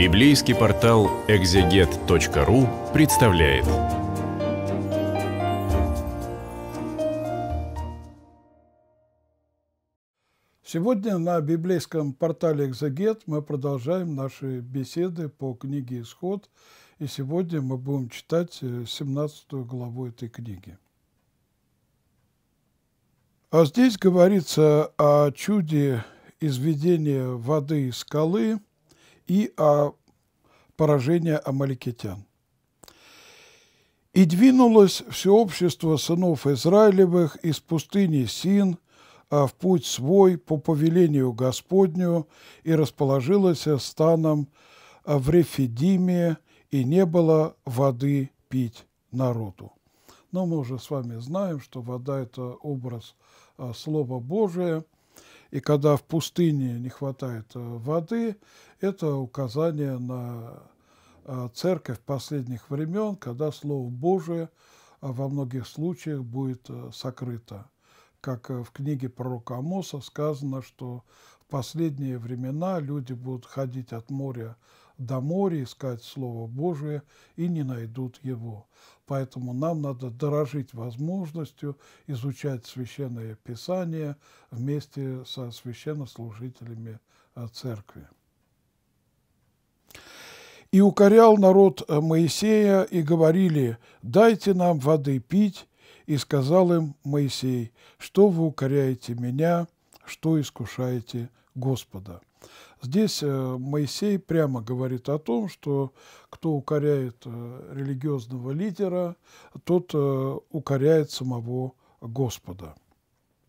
Библейский портал экзегет.ру представляет. Сегодня на библейском портале «Экзегет» мы продолжаем наши беседы по книге «Исход», и сегодня мы будем читать 17 э, главу этой книги. А здесь говорится о чуде изведения воды из скалы – и о поражении амаликитян. И двинулось все общество сынов Израилевых из пустыни Син а в путь свой по повелению Господню и расположилось станом в Рефидиме, и не было воды пить народу. Но мы уже с вами знаем, что вода – это образ а, Слова Божия – и когда в пустыне не хватает э, воды, это указание на э, церковь последних времен, когда Слово Божие э, во многих случаях будет сокрыто. Как в книге пророка Амоса сказано, что в последние времена люди будут ходить от моря до моря, искать Слово Божие и не найдут его. Поэтому нам надо дорожить возможностью изучать Священное Писание вместе со священнослужителями э, Церкви. «И укорял народ э, Моисея, и говорили, дайте нам воды пить, и сказал им Моисей, что вы укоряете меня, что искушаете Господа». Здесь э, Моисей прямо говорит о том, что кто укоряет э, религиозного лидера, тот э, укоряет самого Господа.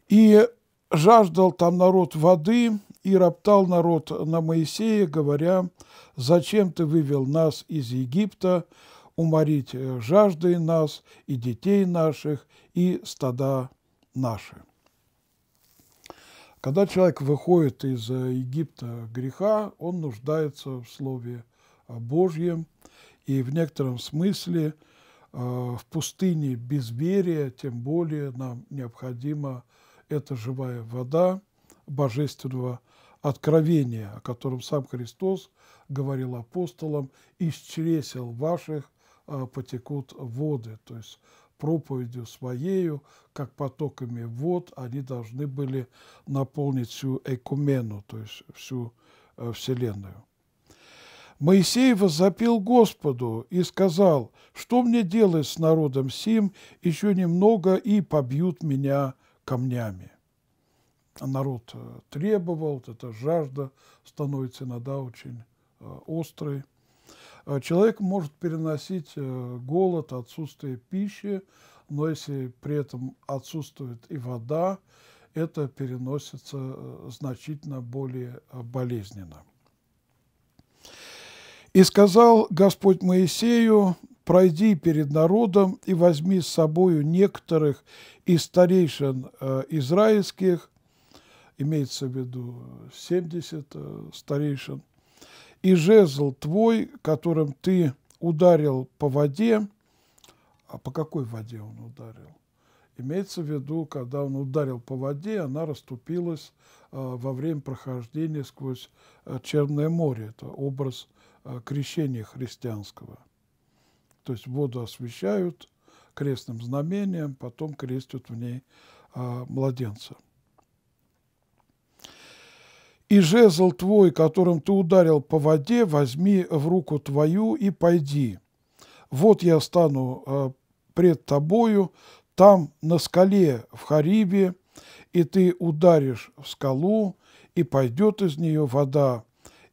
И жаждал там народ воды, и роптал народ на Моисея, говоря, «Зачем ты вывел нас из Египта, уморить жаждой нас и детей наших, и стада наши?» Когда человек выходит из э, Египта греха, он нуждается в Слове Божьем, и в некотором смысле э, в пустыне безверия, тем более нам необходима эта живая вода божественного откровения, о котором сам Христос говорил апостолам, «Из чресел ваших э, потекут воды». То есть проповедью своею, как потоками вод, они должны были наполнить всю экумену, то есть всю э, Вселенную. Моисей возопил Господу и сказал, что мне делать с народом сим, еще немного и побьют меня камнями. Народ э, требовал, эта жажда становится иногда очень э, острой. Э, человек может переносить э, голод, отсутствие пищи, но если при этом отсутствует и вода, это переносится э, значительно более болезненно. «И сказал Господь Моисею, пройди перед народом и возьми с собою некоторых из старейшин израильских, имеется в виду 70 старейшин, и жезл твой, которым ты ударил по воде, а по какой воде он ударил? Имеется в виду, когда он ударил по воде, она расступилась э, во время прохождения сквозь э, Черное море. Это образ э, крещения христианского. То есть воду освещают крестным знамением, потом крестят в ней младенца и жезл твой, которым ты ударил по воде, возьми в руку твою и пойди. Вот я стану э, пред тобою, там на скале в Харибе, и ты ударишь в скалу, и пойдет из нее вода,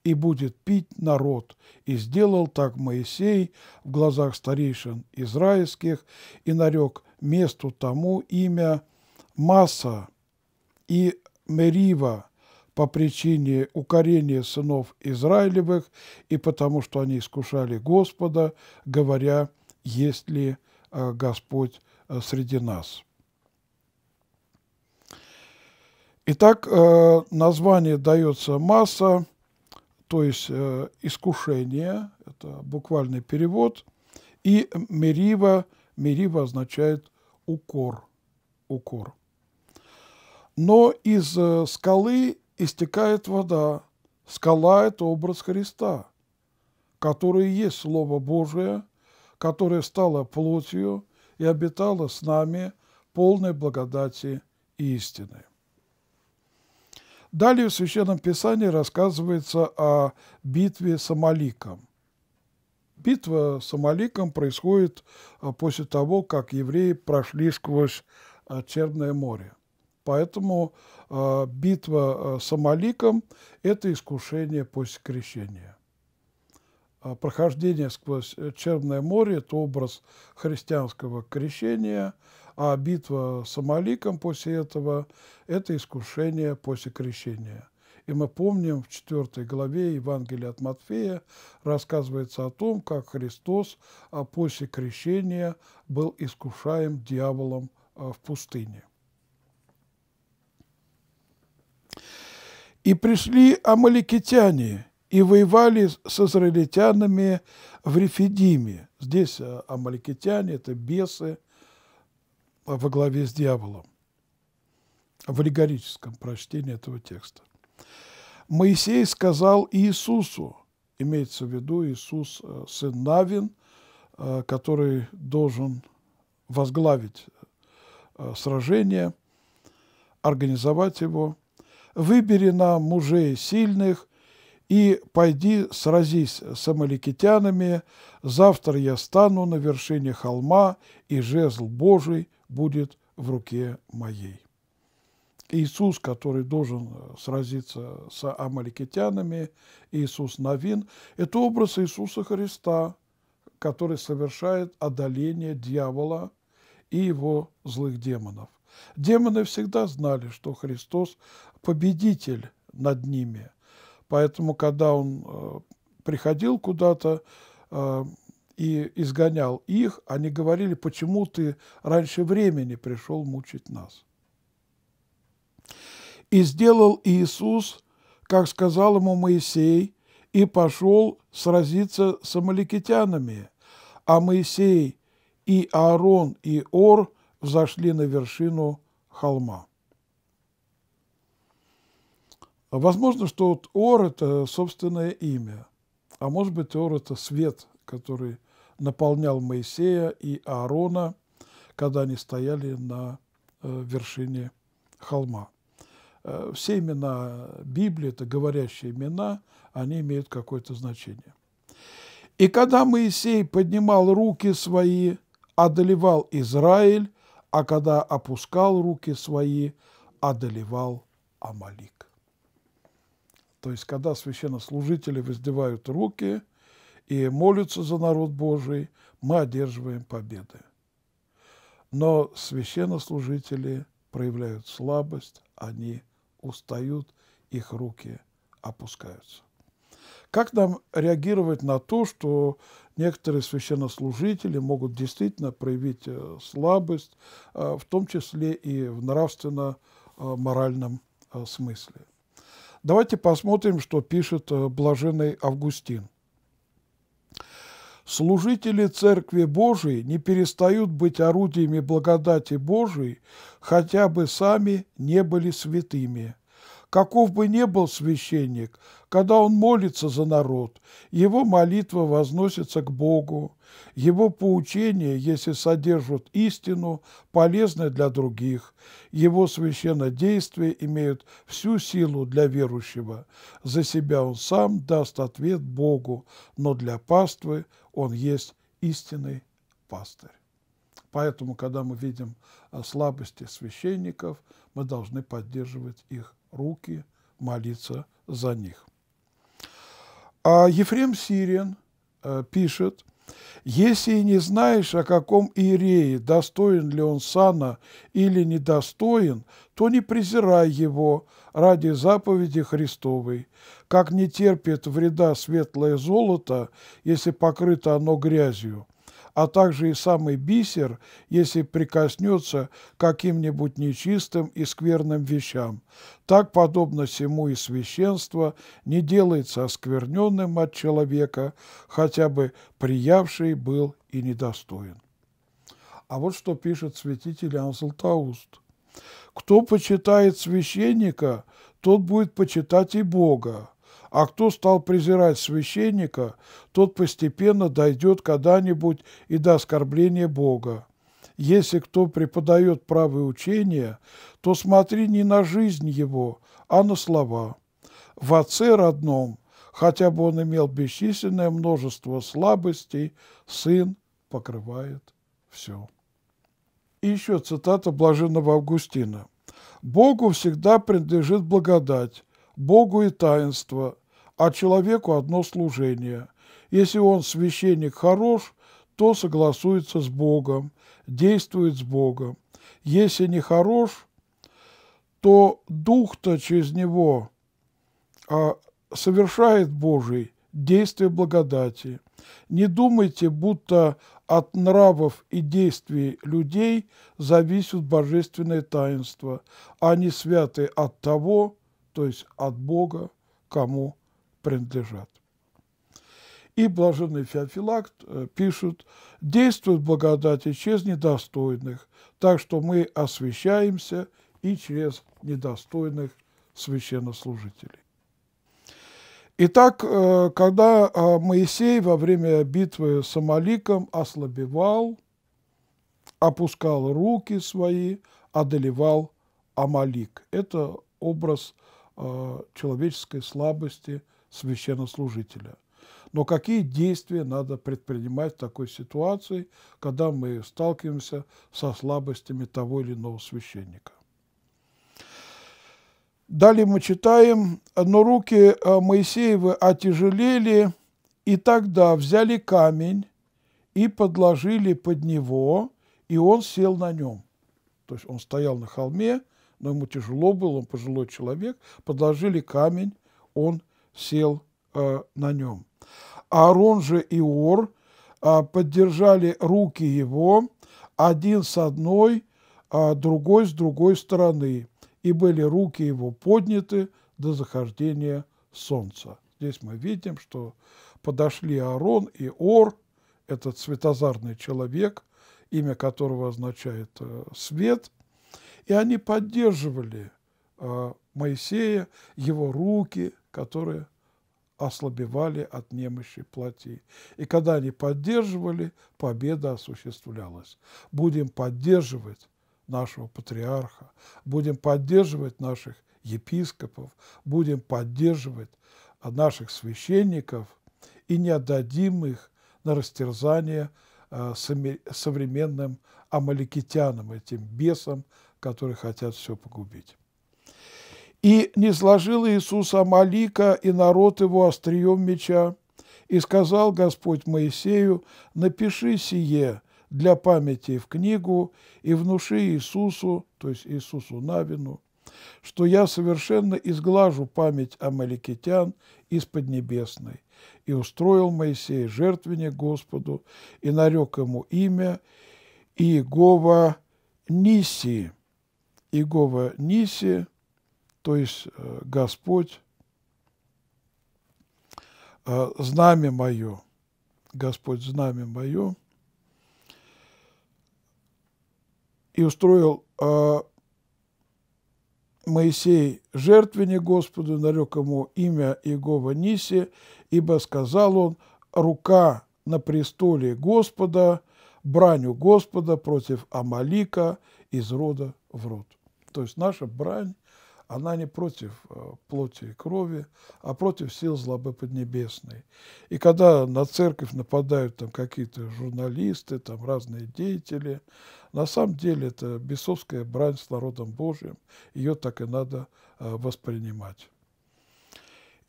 и будет пить народ. И сделал так Моисей в глазах старейшин израильских, и нарек месту тому имя Маса и Мерива, по причине укорения сынов Израилевых и потому, что они искушали Господа, говоря, есть ли э, Господь э, среди нас. Итак, э, название дается масса, то есть искушение, это буквальный перевод, и мерива, мерива означает укор, укор. Но из скалы истекает вода, скала – это образ Христа, который есть Слово Божие, которое стало плотью и обитало с нами полной благодати и истины. Далее в Священном Писании рассказывается о битве с Амаликом. Битва с Амаликом происходит а, после того, как евреи прошли сквозь а, Черное море. Поэтому э, битва а, с Амаликом – это искушение после крещения. А прохождение сквозь э, Черное море – это образ христианского крещения, а битва с Амаликом после этого – это искушение после крещения. И мы помним, в 4 главе Евангелия от Матфея рассказывается о том, как Христос после крещения был искушаем дьяволом в пустыне. И пришли амаликитяне и воевали с израильтянами в Рефидиме. Здесь э, амаликитяне – это бесы а, во главе с дьяволом в аллегорическом прочтении этого текста. Моисей сказал Иисусу, имеется в виду Иисус, э, сын Навин, э, который должен возглавить сражение, организовать его – выбери нам мужей сильных и пойди сразись с амаликитянами, завтра я стану на вершине холма, и жезл Божий будет в руке моей». Иисус, который должен сразиться с амаликитянами, Иисус Новин, это образ Иисуса Христа, который совершает одоление дьявола и его злых демонов. Демоны всегда знали, что Христос победитель над ними. Поэтому, когда он э, приходил куда-то э, и изгонял их, они говорили, почему ты раньше времени пришел мучить нас. И сделал Иисус, как сказал ему Моисей, и пошел сразиться с амаликитянами. А Моисей и Аарон и Ор взошли на вершину холма. Возможно, что вот Ор – это собственное имя, а может быть, Ор – это свет, который наполнял Моисея и Аарона, когда они стояли на э, вершине холма. Э, все имена Библии – это говорящие имена, они имеют какое-то значение. И когда Моисей поднимал руки свои, одолевал Израиль, а когда опускал руки свои, одолевал Амалик. То есть, когда священнослужители воздевают руки и молятся за народ Божий, мы одерживаем победы. Но священнослужители проявляют слабость, они устают, их руки опускаются. Как нам реагировать на то, что некоторые священнослужители могут действительно проявить э, слабость, э, в том числе и в нравственно-моральном э, смысле. Давайте посмотрим, что пишет блаженный Августин. Служители Церкви Божией не перестают быть орудиями благодати Божией, хотя бы сами не были святыми. Каков бы ни был священник, когда он молится за народ, его молитва возносится к Богу, его поучения, если содержат истину, полезны для других, его священнодействия имеют всю силу для верующего. За себя он сам даст ответ Богу, но для паствы он есть истинный пастырь. Поэтому, когда мы видим а, слабости священников, мы должны поддерживать их руки, молиться за них. А Ефрем Сирин э, пишет, «Если и не знаешь, о каком Иерее, достоин ли он сана или недостоин, то не презирай его ради заповеди Христовой. Как не терпит вреда светлое золото, если покрыто оно грязью, а также и самый бисер, если прикоснется к каким-нибудь нечистым и скверным вещам. Так, подобно всему и священство не делается оскверненным от человека, хотя бы приявший был и недостоин. А вот что пишет святитель Иоанн Златоуст. «Кто почитает священника, тот будет почитать и Бога, а кто стал презирать священника, тот постепенно дойдет когда-нибудь и до оскорбления Бога. Если кто преподает правое учение, то смотри не на жизнь его, а на слова. В отце родном, хотя бы он имел бесчисленное множество слабостей, сын покрывает все. И еще цитата блаженного Августина. «Богу всегда принадлежит благодать, Богу и таинство, а человеку одно служение. Если он, священник, хорош, то согласуется с Богом, действует с Богом. Если не хорош, то дух-то через него а, совершает Божий действие благодати. Не думайте, будто от нравов и действий людей зависят божественные таинства. не святы от того, то есть от Бога, кому принадлежат. И блаженный Феофилакт э, пишет, действует благодать и через недостойных, так что мы освещаемся и через недостойных священнослужителей. Итак, э, когда э, Моисей во время битвы с Амаликом ослабевал, опускал руки свои, одолевал Амалик. Это образ – Э, человеческой слабости священнослужителя. Но какие действия надо предпринимать в такой ситуации, когда мы сталкиваемся со слабостями того или иного священника? Далее мы читаем, «Но руки э, Моисеевы отяжелели, и тогда взяли камень и подложили под него, и он сел на нем». То есть он стоял на холме, но ему тяжело было, он пожилой человек, подложили камень, он сел э, на нем. Арон же и Ор э, поддержали руки его, один с одной, а другой с другой стороны, и были руки его подняты до захождения солнца. Здесь мы видим, что подошли Арон и Ор, этот светозарный человек, имя которого означает э, «свет», и они поддерживали а, Моисея, его руки, которые ослабевали от немощи плоти. И когда они поддерживали, победа осуществлялась. Будем поддерживать нашего патриарха, будем поддерживать наших епископов, будем поддерживать а, наших священников и не отдадим их на растерзание а, современным амаликитянам, этим бесам, которые хотят все погубить. «И не сложил Иисуса Малика и народ его острием меча, и сказал Господь Моисею, напиши сие для памяти в книгу и внуши Иисусу, то есть Иисусу Навину, что я совершенно изглажу память амаликитян из Поднебесной. И устроил Моисей жертвенник Господу, и нарек ему имя Иегова Ниси, Игова Ниси, то есть э, э, Господь, знамя мое, Господь знамя мое, и устроил э, Моисей жертвенник Господу, нарек ему имя Иегова Ниси, ибо сказал он, рука на престоле Господа, бранью Господа против Амалика из рода в род. То есть наша брань, она не против э, плоти и крови, а против сил злобы поднебесной. И когда на церковь нападают там какие-то журналисты, там разные деятели, на самом деле это бесовская брань с народом Божьим, ее так и надо э, воспринимать.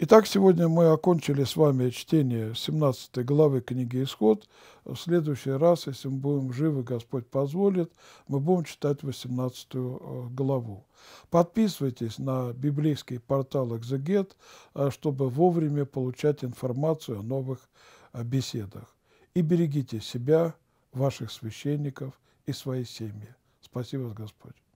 Итак, сегодня мы окончили с вами чтение 17 главы книги «Исход». В следующий раз, если мы будем живы, Господь позволит, мы будем читать 18 э, главу. Подписывайтесь на библейский портал «Экзегет», э, чтобы вовремя получать информацию о новых э, беседах. И берегите себя, ваших священников и свои семьи. Спасибо, Господь.